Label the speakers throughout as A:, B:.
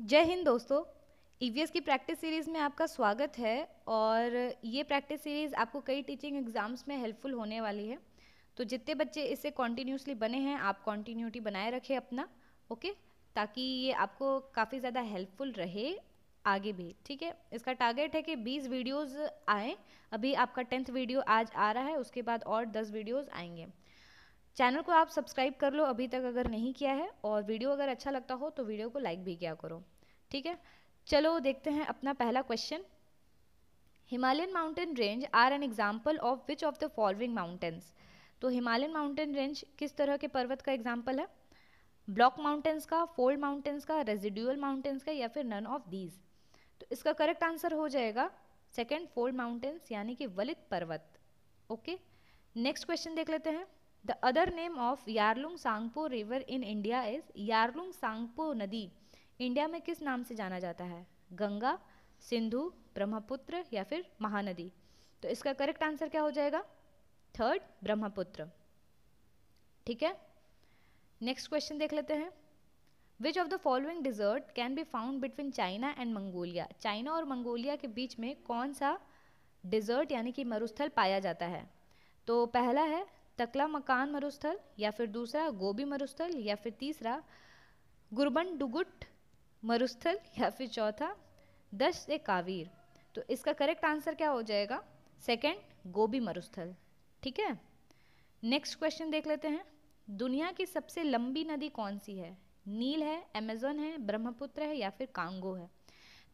A: जय हिंद दोस्तों ई e की प्रैक्टिस सीरीज़ में आपका स्वागत है और ये प्रैक्टिस सीरीज़ आपको कई टीचिंग एग्ज़ाम्स में हेल्पफुल होने वाली है तो जितने बच्चे इससे कॉन्टीन्यूसली बने हैं आप कॉन्टीन्यूटी बनाए रखें अपना ओके ताकि ये आपको काफ़ी ज़्यादा हेल्पफुल रहे आगे भी ठीक है इसका टारगेट है कि 20 वीडियोस आए अभी आपका टेंथ वीडियो आज आ रहा है उसके बाद और 10 वीडियोस आएंगे चैनल को आप सब्सक्राइब कर लो अभी तक अगर नहीं किया है और वीडियो अगर अच्छा लगता हो तो वीडियो को लाइक भी किया करो ठीक है चलो देखते हैं अपना पहला question Himalayan mountain range are an example of which of the following mountains तो हिमालयन माउंटेन रेंज किस तरह के पर्वत का एग्जाम्पल है ब्लॉक माउंटेन्स का फोल्ड माउंटेन्स का रेजिड्यूअल माउंटेन्स का या फिर नन ऑफ दीज तो इसका करेक्ट आंसर हो जाएगा सेकेंड फोल्ड माउंटेन्स यानी कि वलित पर्वत ओके नेक्स्ट क्वेश्चन देख लेते हैं the other name of Yarlung Tsangpo river in India is Yarlung Tsangpo नदी इंडिया में किस नाम से जाना जाता है गंगा सिंधु ब्रह्मपुत्र या फिर महानदी तो इसका करेक्ट आंसर क्या हो जाएगा थर्ड ब्रह्मपुत्र ठीक है नेक्स्ट क्वेश्चन देख लेते हैं which of the following desert can be found between China and Mongolia China और मंगोलिया के बीच में कौन सा डिजर्ट यानी कि मरुस्थल पाया जाता है तो पहला है तकला मकान मरुस्थल या फिर दूसरा गोभी मरुस्थल या फिर तीसरा गुरबन डुगुट मरुस्थल या फिर चौथा दश ए कावीर तो इसका करेक्ट आंसर क्या हो जाएगा सेकंड गोभी मरुस्थल ठीक है नेक्स्ट क्वेश्चन देख लेते हैं दुनिया की सबसे लंबी नदी कौन सी है नील है अमेजोन है ब्रह्मपुत्र है या फिर कांगो है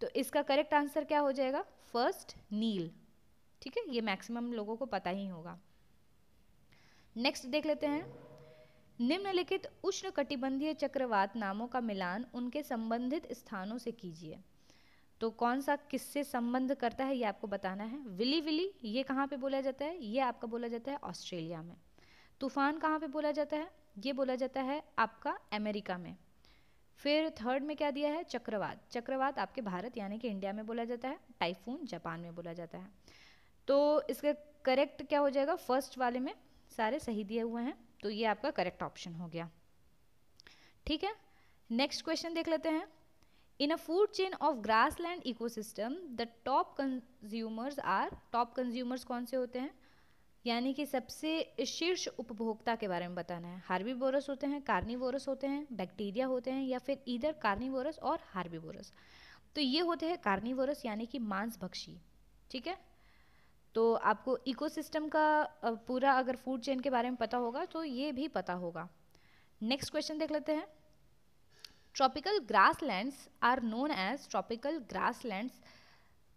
A: तो इसका करेक्ट आंसर क्या हो जाएगा फर्स्ट नील ठीक है ये मैक्सिमम लोगों को पता ही होगा नेक्स्ट देख लेते हैं निम्नलिखित उष्ण कटिबंधीय चक्रवात नामों का मिलान उनके संबंधित स्थानों से कीजिए तो कौन सा किससे संबंध करता है ये आपको बताना है विली विली ये कहाँ पे बोला जाता है ये आपका बोला जाता है ऑस्ट्रेलिया में तूफान कहाँ पे बोला जाता है ये बोला जाता है आपका अमेरिका में फिर थर्ड में क्या दिया है चक्रवात चक्रवात आपके भारत यानी कि इंडिया में बोला जाता है टाइफून जापान में बोला जाता है तो इसका करेक्ट क्या हो जाएगा फर्स्ट वाले में सारे सही दिए हुए हैं तो ये आपका करेक्ट ऑप्शन हो गया ठीक है नेक्स्ट क्वेश्चन देख लेते हैं in a food chain of grassland ecosystem the top consumers are top consumers कौन से होते हैं यानी कि सबसे शीर्ष उपभोक्ता के बारे में बताना है हार्बीबोरस होते हैं कार्निवोरस होते हैं बैक्टीरिया होते हैं या फिर इधर कार्निवोरस और हार्बीबोरस तो ये होते हैं कार्निवोरस यानी कि मांसभक्षी ठीक है तो आपको इकोसिस्टम का पूरा अगर फूड चेन के बारे में पता होगा तो ये भी पता होगा नेक्स्ट क्वेश्चन देख लेते हैं tropical grasslands are known as tropical grasslands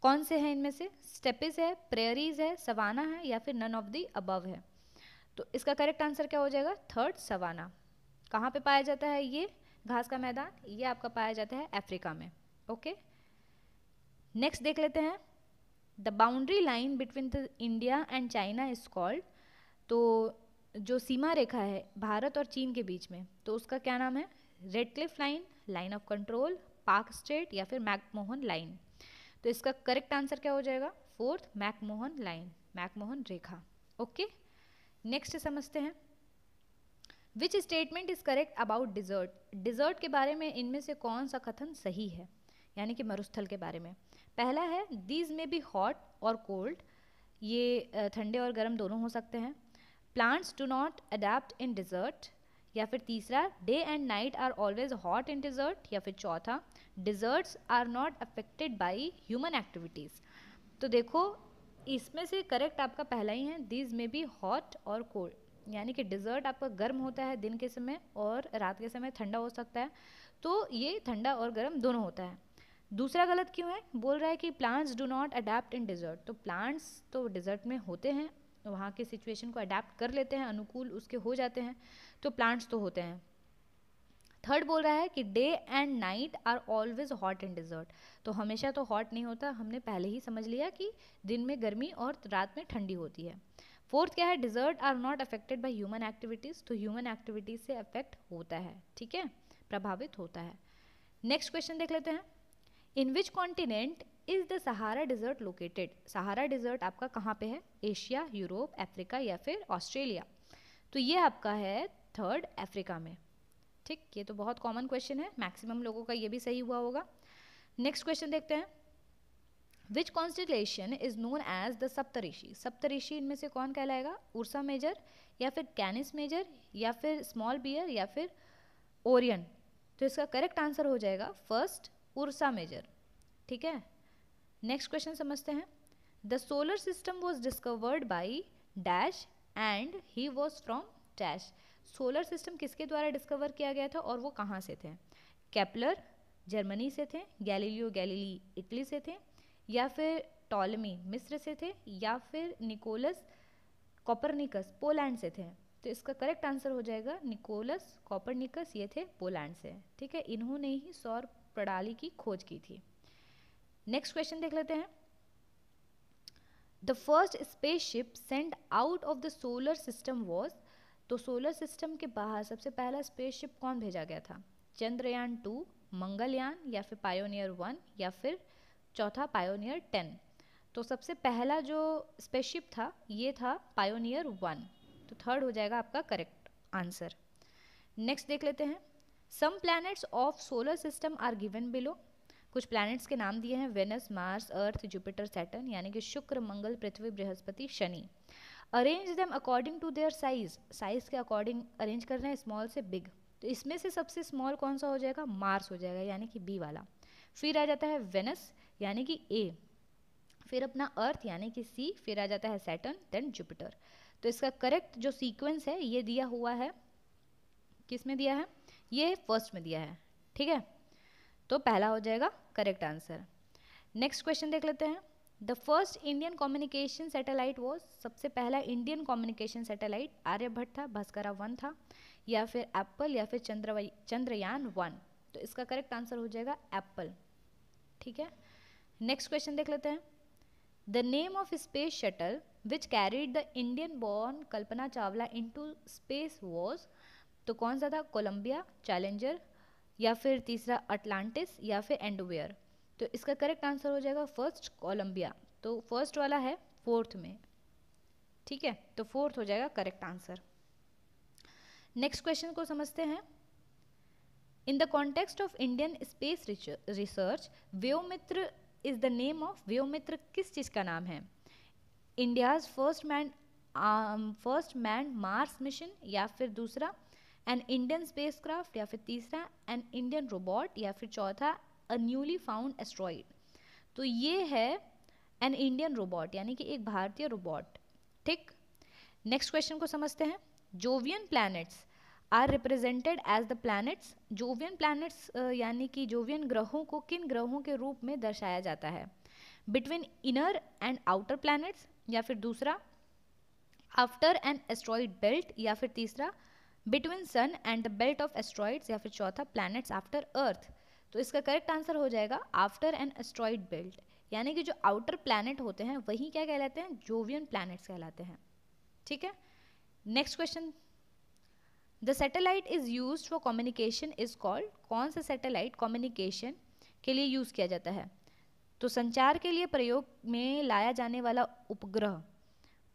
A: कौन से हैं इनमें से स्टेपिस है प्रेयरीज है सवाना है या फिर नन ऑफ दी अबव है तो इसका करेक्ट आंसर क्या हो जाएगा थर्ड सवाना कहाँ पे पाया जाता है ये घास का मैदान ये आपका पाया जाता है अफ्रीका में ओके नेक्स्ट देख लेते हैं the boundary line between the India and China is called तो जो सीमा रेखा है भारत और चीन के बीच में तो उसका क्या नाम है red cliff line line of control Pak state या फिर मैकमोहन लाइन तो इसका करेक्ट आंसर क्या हो जाएगा फोर्थ मैकमोहन लाइन मैकमोहन रेखा ओके नेक्स्ट समझते हैं which statement is correct about desert desert के बारे में इनमें से कौन सा कथन सही है यानी कि मरुस्थल के बारे में पहला है दीज में बी हॉट और कोल्ड ये ठंडे और गर्म दोनों हो सकते हैं plants do not adapt in desert या फिर तीसरा day and night are always hot in desert या फिर चौथा deserts are not affected by human activities तो देखो इसमें से करेक्ट आपका पहला ही है दीज में बी हॉट और कोल्ड यानी कि डिज़र्ट आपका गर्म होता है दिन के समय और रात के समय ठंडा हो सकता है तो ये ठंडा और गर्म दोनों होता है दूसरा गलत क्यों है बोल रहा है कि plants do not adapt in desert तो प्लांट्स तो डिज़र्ट में होते हैं वहाँ के सिचुएशन को अडेप्ट कर लेते हैं अनुकूल उसके हो जाते हैं तो प्लांट्स तो होते हैं थर्ड बोल रहा है कि day and night are always hot in desert तो हमेशा तो हॉट नहीं होता हमने पहले ही समझ लिया कि दिन में गर्मी और रात में ठंडी होती है फोर्थ क्या है desert are not affected by human activities तो ह्यूमन एक्टिविटीज़ से अफेक्ट होता है ठीक है प्रभावित होता है नेक्स्ट क्वेश्चन देख लेते हैं in which continent is the Sahara desert located Sahara desert आपका कहाँ पे है एशिया यूरोप अफ्रीका या फिर ऑस्ट्रेलिया तो ये आपका है थर्ड अफ्रीका में ठीक ये तो बहुत कॉमन क्वेश्चन है मैक्सिमम लोगों का ये भी सही हुआ होगा नेक्स्ट क्वेश्चन देखते हैं which constellation is known as the Saptarishi Saptarishi इनमें से कौन कहलाएगा उर्सा मेजर या फिर कैनिस मेजर या फिर स्मॉल बियर या फिर ओरियन तो इसका करेक्ट आंसर हो जाएगा फर्स्ट उर्सा मेजर ठीक है नेक्स्ट क्वेश्चन समझते हैं the solar system was discovered by dash and he was from dash solar system किसके द्वारा डिस्कवर किया गया था और वो कहाँ से थे कैपलर जर्मनी से थे गैलीलियो गैलीली इटली से थे या फिर टॉलमी मिस्र से थे या फिर निकोलस कॉपरनिकस पोलैंड से थे तो इसका करेक्ट आंसर हो जाएगा निकोलस कॉपरनिकस ये थे पोलैंड से ठीक है इन्होंने ही सौर प्रणाली की खोज की थी नेक्स्ट क्वेश्चन देख लेते हैं the first spaceship send out of the solar system was तो सोलर सिस्टम के बाहर सबसे पहला स्पेसशिप कौन भेजा गया था चंद्रयान टू मंगलयान या फिर पायोनियर वन या फिर चौथा पायोनियर टेन तो सबसे पहला जो स्पेसशिप था ये था पायोनियर वन तो थर्ड हो जाएगा आपका करेक्ट आंसर नेक्स्ट देख लेते हैं some planets of solar system are given below कुछ प्लैनेट्स के नाम दिए हैं Venus Mars Earth Jupiter Saturn यानी कि शुक्र मंगल पृथ्वी बृहस्पति शनि arrange them according to their size size के अकॉर्डिंग अरेंज कर रहे हैं स्मॉल से बिग तो इसमें से सबसे स्मॉल कौन सा हो जाएगा मार्स हो जाएगा यानी कि बी वाला फिर आ जाता है वेनस यानी कि ए फिर अपना अर्थ यानी कि सी फिर आ जाता है सैटर्न देन जुपिटर तो इसका करेक्ट जो सीक्वेंस है ये दिया हुआ है किस में दिया है ये फर्स्ट में दिया है ठीक है तो पहला हो जाएगा करेक्ट आंसर नेक्स्ट क्वेश्चन देख लेते हैं the first Indian communication satellite वो सबसे पहला इंडियन कम्युनिकेशन सैटेलाइट आर्यभट्ट था भास्करा वन था या फिर एप्पल या फिर चंद्र चंद्रयान वन तो इसका करेक्ट आंसर हो जाएगा एप्पल ठीक है नेक्स्ट क्वेश्चन देख लेते हैं the name of space shuttle which carried the Indian born Kalpana Chawla into space was तो कौन सा था कोलंबिया चैलेंजर या फिर तीसरा अटलांटिस या फिर एंडोवेयर तो इसका करेक्ट आंसर हो जाएगा फर्स्ट कोलंबिया तो फर्स्ट वाला है फोर्थ में ठीक है तो फोर्थ हो जाएगा करेक्ट आंसर नेक्स्ट क्वेश्चन को समझते हैं in the context of Indian space research Vyommitra is the name of Vyommitra किस चीज़ का नाम है India's first man first man Mars mission या फिर दूसरा एन इंडियन स्पेस क्राफ्ट या फिर तीसरा एन इंडियन रोबोट या फिर चौथा अ न्यूली फाउंड एस्ट्रॉइड तो ये है एन इंडियन रोबोट यानी कि एक भारतीय रोबोट ठीक नेक्स्ट क्वेश्चन को समझते हैं Jovian planets are represented as the planets Jovian planets यानी कि जोवियन ग्रहों को किन ग्रहों के रूप में दर्शाया जाता है between inner and outer planets या फिर दूसरा आफ्टर एन एस्ट्रॉइड बेल्ट या फिर तीसरा between sun and the belt of asteroids या फिर चौथा प्लैनेट्स आफ्टर अर्थ तो इसका करेक्ट आंसर हो जाएगा आफ्टर एन एस्ट्रॉइड बेल्ट यानी कि जो आउटर प्लैनेट होते हैं वही क्या कहलाते हैं जोवियन प्लैनेट्स कहलाते हैं ठीक है next question the satellite is use for communication is called कौन सा सैटेलाइट कम्युनिकेशन के लिए यूज़ किया जाता है तो संचार के लिए प्रयोग में लाया जाने वाला उपग्रह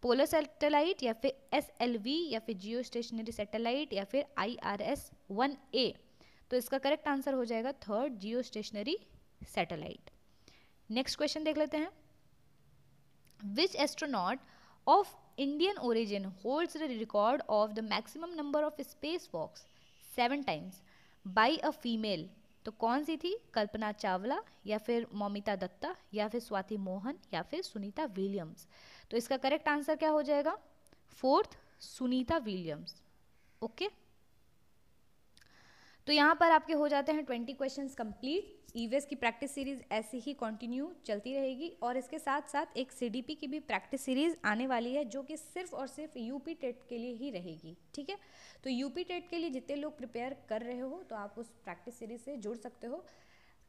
A: पोलर सैटेलाइट या फिर एस या फिर जियो स्टेशनरी सेटेलाइट या फिर I R S one A तो इसका करेक्ट आंसर हो जाएगा third geo stationary satellite next question देख लेते हैं which astronaut of Indian origin holds the record of the maximum number of space walks seven times by a female तो कौन सी थी कल्पना चावला या फिर मोमिता दत्ता या फिर स्वाति मोहन या फिर सुनीता विलियम्स तो इसका करेक्ट आंसर क्या हो जाएगा fourth Sunita Williams okay okay? तो यहाँ पर आपके हो जाते हैं ट्वेंटी क्वेश्चन कम्प्लीट ईवीएस की प्रैक्टिस सीरीज ऐसी ही कंटिन्यू चलती रहेगी और इसके साथ साथ एक सीडीपी की भी प्रैक्टिस सीरीज आने वाली है जो कि सिर्फ और सिर्फ यूपी टेट के लिए ही रहेगी ठीक है तो यूपी टेट के लिए जितने लोग प्रिपेयर कर रहे हो तो आप उस प्रैक्टिस सीरीज से जुड़ सकते हो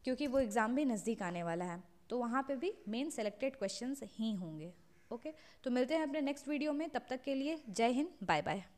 A: क्योंकि वो एग्ज़ाम भी नज़दीक आने वाला है तो वहाँ पर भी मेन सेलेक्टेड क्वेश्चन ही होंगे ओके तो मिलते हैं अपने नेक्स्ट वीडियो में तब तक के लिए जय हिंद बाय बाय